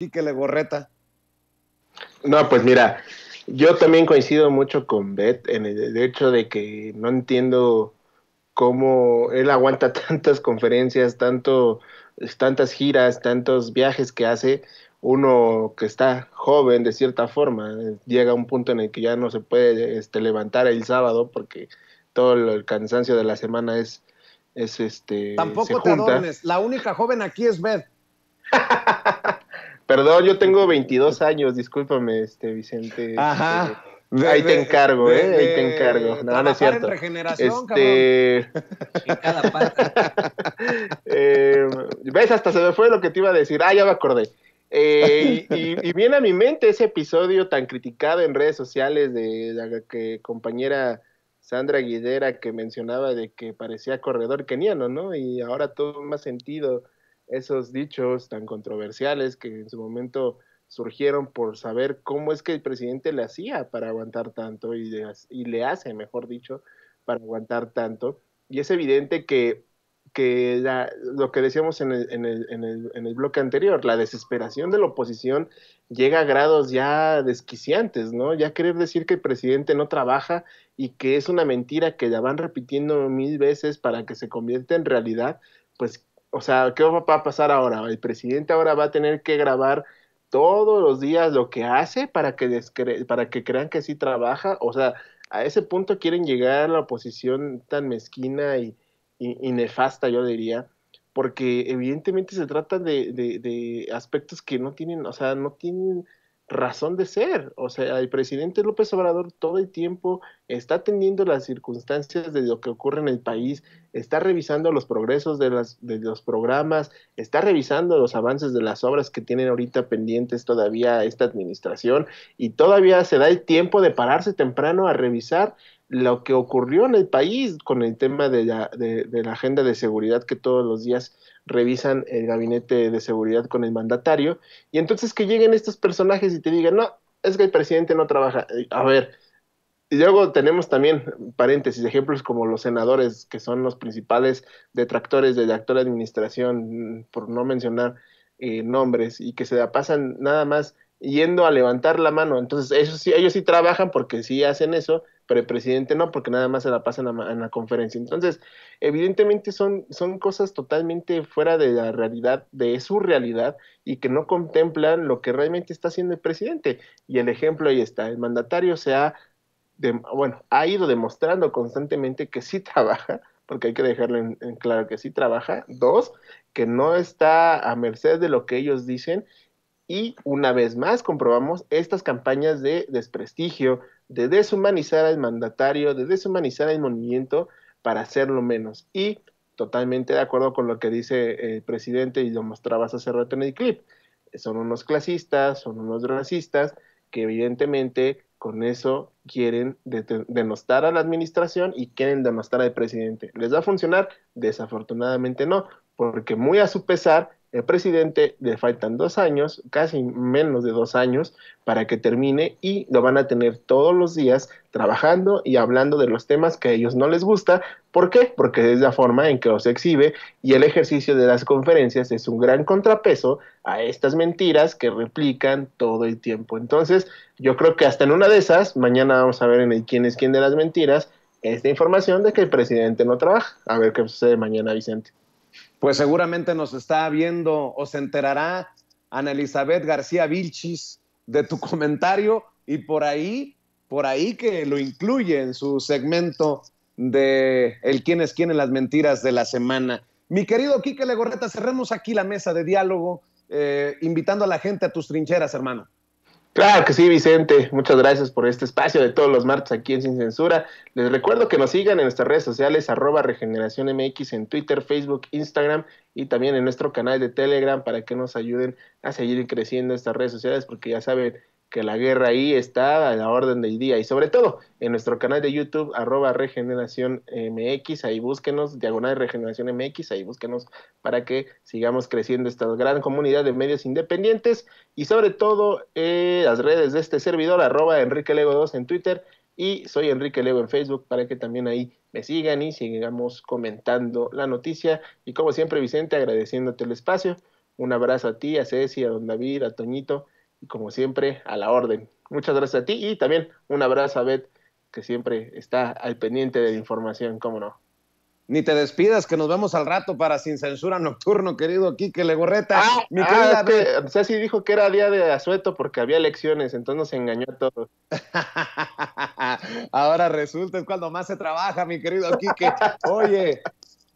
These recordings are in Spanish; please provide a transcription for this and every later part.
le gorreta. No, pues mira, yo también coincido mucho con Beth en el hecho de que no entiendo cómo él aguanta tantas conferencias, tanto, tantas giras, tantos viajes que hace. Uno que está joven de cierta forma, llega a un punto en el que ya no se puede este, levantar el sábado porque todo el cansancio de la semana es, es este. Tampoco te la única joven aquí es Beth. Perdón, yo tengo 22 años, discúlpame, este Vicente. Este, Ajá. ahí te encargo, ¿eh? Ahí te encargo. No, no es cierto. En en este, cada parte. Eh, ¿Ves? Hasta se me fue lo que te iba a decir. Ah, ya me acordé. Eh, y, viene a mi mente ese episodio tan criticado en redes sociales de la que compañera Sandra Guidera que mencionaba de que parecía corredor keniano, ¿no? Y ahora todo más sentido esos dichos tan controversiales que en su momento surgieron por saber cómo es que el presidente le hacía para aguantar tanto y le, hace, mejor dicho, para aguantar tanto. Y es evidente que, lo que decíamos en el, en el, bloque anterior, la desesperación de la oposición llega a grados ya desquiciantes, ¿no? Ya querer decir que el presidente no trabaja y que es una mentira que ya van repitiendo mil veces para que se convierta en realidad, pues o sea, ¿qué va a pasar ahora? El presidente ahora va a tener que grabar todos los días lo que hace para que, para que crean que sí trabaja. O sea, a ese punto quieren llegar a la oposición tan mezquina y, nefasta, yo diría, porque evidentemente se trata de, de, de aspectos que no tienen, o sea, no tienen razón de ser. O sea, el presidente López Obrador todo el tiempo está atendiendo las circunstancias de lo que ocurre en el país, está revisando los progresos de, las, de los programas, está revisando los avances de las obras que tienen ahorita pendientes todavía esta administración y todavía se da el tiempo de pararse temprano a revisar lo que ocurrió en el país con el tema de la, agenda de seguridad que todos los días revisan el gabinete de seguridad con el mandatario, y entonces que lleguen estos personajes y te digan, no, es que el presidente no trabaja. Eh, a ver, y luego tenemos también, paréntesis, ejemplos como los senadores, que son los principales detractores de la actual administración, por no mencionar eh, nombres, y que se da pasan nada más yendo a levantar la mano. Entonces, ellos sí, ellos sí trabajan porque sí hacen eso, pero el presidente no, porque nada más se la pasa en la, conferencia. Entonces, evidentemente son, son cosas totalmente fuera de la realidad, de su realidad, y que no contemplan lo que realmente está haciendo el presidente. Y el ejemplo ahí está, el mandatario se ha, bueno, ha ido demostrando constantemente que sí trabaja, porque hay que dejarle en claro que sí trabaja. Dos, que no está a merced de lo que ellos dicen y una vez más comprobamos estas campañas de desprestigio, de deshumanizar al mandatario, de deshumanizar al movimiento para hacerlo menos. Y totalmente de acuerdo con lo que dice el eh, presidente y lo mostrabas hace rato en el clip. Son unos clasistas, son unos racistas que evidentemente con eso quieren denostar a la administración y quieren denostar al presidente. ¿Les va a funcionar? Desafortunadamente no, porque muy a su pesar el presidente le faltan dos años, casi menos de dos años, para que termine y lo van a tener todos los días trabajando y hablando de los temas que a ellos no les gusta. ¿Por qué? Porque es la forma en que los exhibe y el ejercicio de las conferencias es un gran contrapeso a estas mentiras que replican todo el tiempo. Entonces, yo creo que hasta en una de esas, mañana vamos a ver en el quién es quién de las mentiras, esta información de que el presidente no trabaja. A ver qué sucede mañana, Vicente pues seguramente nos está viendo o se enterará Ana Elizabeth García Vilchis de tu comentario y por ahí, por ahí que lo incluye en su segmento de El quién es quién en las mentiras de la semana. Mi querido Quique Legorreta, cerremos aquí la mesa de diálogo, eh, invitando a la gente a tus trincheras, hermano. Claro que sí, Vicente. Muchas gracias por este espacio de todos los martes aquí en Sin Censura. Les recuerdo que nos sigan en nuestras redes sociales, arroba Regeneración MX en Twitter, Facebook, Instagram y también en nuestro canal de Telegram para que nos ayuden a seguir creciendo estas redes sociales porque ya saben que la guerra ahí está a la orden del día y sobre todo en nuestro canal de YouTube arroba regeneración MX, ahí búsquenos, diagonal regeneración MX, ahí búsquenos para que sigamos creciendo esta gran comunidad de medios independientes y sobre todo eh, las redes de este servidor arroba Enrique 2 en Twitter y soy Enrique Lego en Facebook para que también ahí me sigan y sigamos comentando la noticia y como siempre Vicente agradeciéndote el espacio, un abrazo a ti, a Ceci, a don David, a Toñito y como siempre, a la orden. Muchas gracias a ti y también un abrazo a Beth, que siempre está al pendiente de la información, cómo no. Ni te despidas, que nos vemos al rato para Sin Censura Nocturno, querido Quique Legorreta. Ah, Mi ah, que, Ceci dijo que era día de asueto porque había elecciones, entonces nos engañó a todos. Ahora resulta, es cuando más se trabaja, mi querido Quique. Oye,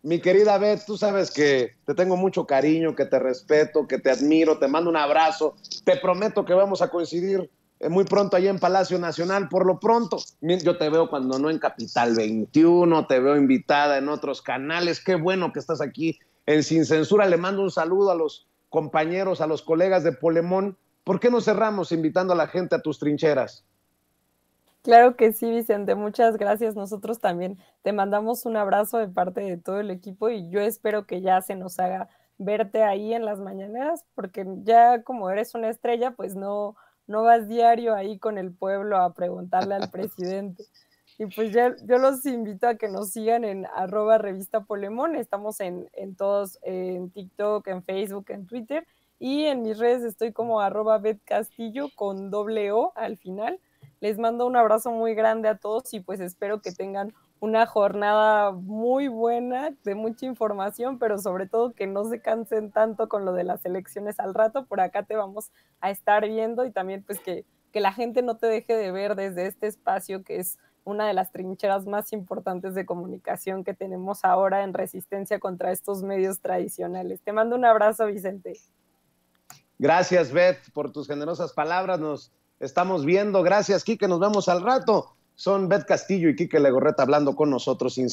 mi querida Beth, tú sabes que te tengo mucho cariño, que te respeto, que te admiro, te mando un abrazo. Te prometo que vamos a coincidir eh, muy pronto allá en Palacio Nacional. Por lo pronto, yo te veo cuando no en Capital 21, te veo invitada en otros canales. Qué bueno que estás aquí en Sin Censura. Le mando un saludo a los compañeros, a los colegas de Polemón. ¿Por qué no cerramos invitando a la gente a tus trincheras? Claro que sí, Vicente. Muchas gracias. Nosotros también te mandamos un abrazo de parte de todo el equipo y yo espero que ya se nos haga verte ahí en las mañaneras, porque ya como eres una estrella, pues no, no vas diario ahí con el pueblo a preguntarle al presidente. Y pues ya, yo los invito a que nos sigan en arroba revista Polemón. Estamos en, todos, en TikTok, en Facebook, en Twitter. Y en mis redes estoy como arroba Castillo con doble O al final. Les mando un abrazo muy grande a todos y pues espero que tengan una jornada muy buena, de mucha información, pero sobre todo que no se cansen tanto con lo de las elecciones al rato. Por acá te vamos a estar viendo y también pues que, que la gente no te deje de ver desde este espacio que es una de las trincheras más importantes de comunicación que tenemos ahora en resistencia contra estos medios tradicionales. Te mando un abrazo, Vicente. Gracias, Beth, por tus generosas palabras. Nos estamos viendo. Gracias, Quique. Nos vemos al rato. Son Beth Castillo y Quique Legorreta hablando con nosotros sin